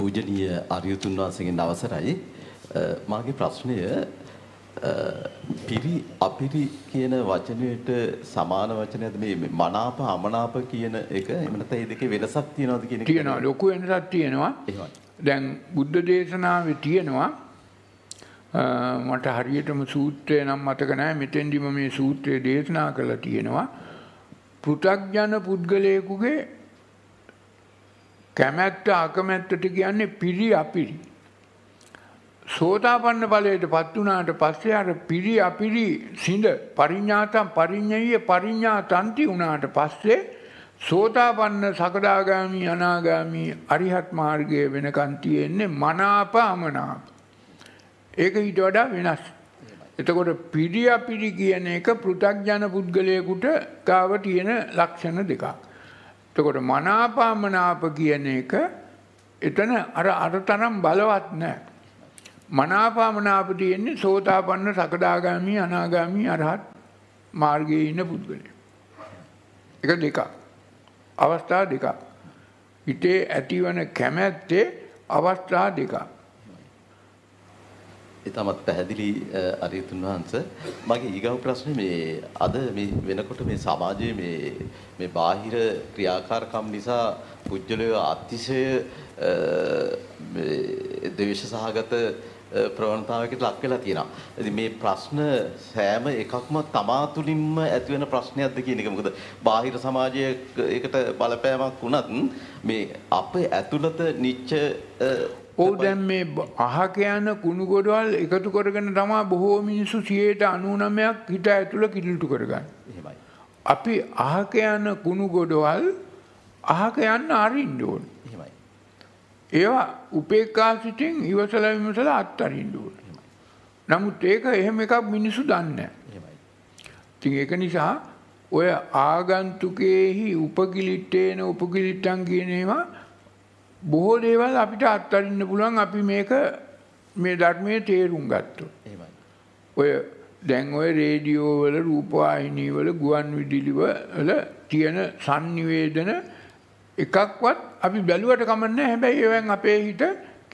පූජනීය අරියතුන් වහන්සේගෙන් අවසරයි මාගේ ප්‍රශ්නය පිරි අපිරි කියන වචනයට සමාන වචනයක්ද මේ මනාප අමනාප කියන එක එහෙම නැත්නම් මේ දෙකේ වෙනසක් තියනවද කියන එක තියෙනවා ලොකු වෙනසක් තියෙනවා දැන් බුද්ධ දේශනාවේ තියෙනවා මට හරියටම සූත්‍රය නම් මතක නැහැ මෙතෙන්දිම මේ සූත්‍රය දේශනා කළා තියෙනවා පෘථග්ජන පුද්ගලයෙකුගේ කැමැත්ත අකමැත්තට කියන්නේ පිරි අපිරි. සෝතාපන්න ඵලයට පත් වුණාට පස්සේ අර පිරි අපිරි සිඳ පරිඥාතම් පරිඤ්ඤය පරිඥාතන්ති වුණාට පස්සේ සෝතාපන්න සකදාගාමි අනාගාමි අරිහත් මාර්ගයේ වෙනකන් තියෙන්නේ මනාප අමනාප. ඒක ඊට වඩා වෙනස්. එතකොට පිරි අපිරි කියන එක පෘථග්ජන පුද්ගලයෙකුට ගාව තියෙන ලක්ෂණ දෙකක්. තකොට මනාපාමනාප කියන එක එතන අර අර තරම් බලවත් නෑ. මනාපාමනාප තියෙන්නේ සෝතාපන්න සකදාගාමී අනාගාමී අරහත් මාර්ගයේ ඉන්න පුද්ගලයා. එක දෙකක්. අවස්ථා දෙකක්. හිතේ ඇතිවන කැමැත්තේ අවස්ථා දෙකක්. ඉතාමත් පැහැදිලි අරියතුන් වහන්ස මගේ ඊගව ප්‍රශ්නේ මේ අද මේ වෙනකොට මේ සමාජයේ මේ මේ බාහිර ක්‍රියාකාරකම් නිසා පුජ්‍යලය අතිශය මේ දේශ සහගත ප්‍රවණතාවයකට ලක් වෙලා තියෙනවා. ඉතින් මේ ප්‍රශ්න සෑම එකක්ම තමා තුලින්ම ඇති වෙන ප්‍රශ්නයක්ද කියන එක. මොකද බාහිර සමාජයේ ඒකට බලපෑමක් වුණත් මේ අපේ ඇතුළත නිච්ච ඔව් දැන් මේ අහක යන කුණු ගොඩවල් එකතු කරගෙන තමයි බොහෝ මිනිස්සු 99ක් හිත ඇතුළ කිලිටු කරගන්නේ. අපි අහක යන කුණු ගොඩවල් අහක යන්න අරින්න ඕන. ඒවා උපේක්ඛා සිතින් ඉවසලා විමසලා අත්හරින්න ඕන. නමුත් ඒක එහෙම එකක් මිනිස්සු දන්නේ නැහැ. ඒක නිසා ඔය ආගන්තුකේහි උපකිලිටේන උපකිලිටං කියන ඒවා බොහෝ දේවල් අපිට අත්හරින්න පුළුවන් අපි මේක මේ ධර්මයේ තේරුම් ගත්තොත්. එහෙමයි. ඔය දැන් ඔය රේඩියෝ වල රූපවාහිනී වල ගුවන් විදුලි වල තියෙන sannivedana එකක්වත් අපි බැලුවට කමන්නේ හැබැයි ඒවෙන් අපේ හිත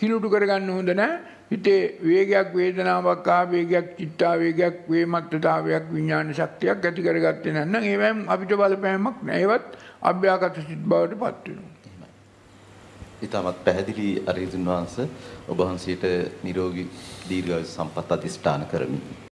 කිලුටු කරගන්න හොඳ නැහැ. හිතේ වේගයක් වේදනාවක් ආවේගයක් චිත්තාවේගයක් වේමත්තතාවයක් විඥාන ශක්තියක් ඇති කරගත්තේ නැත්නම් ඒවෙන් අපිට බලපෑමක් නැහැ. ඒවත් අභ්‍යාගත සිත් බවට පත් වෙනවා. ඉතාමත් පැහැදිලි අරියදුන් වහන්ස ඔබ වහන්සේට නිරෝගී දීර්ඝායුෂ සම්පත් අධිෂ්ඨාන කරමි.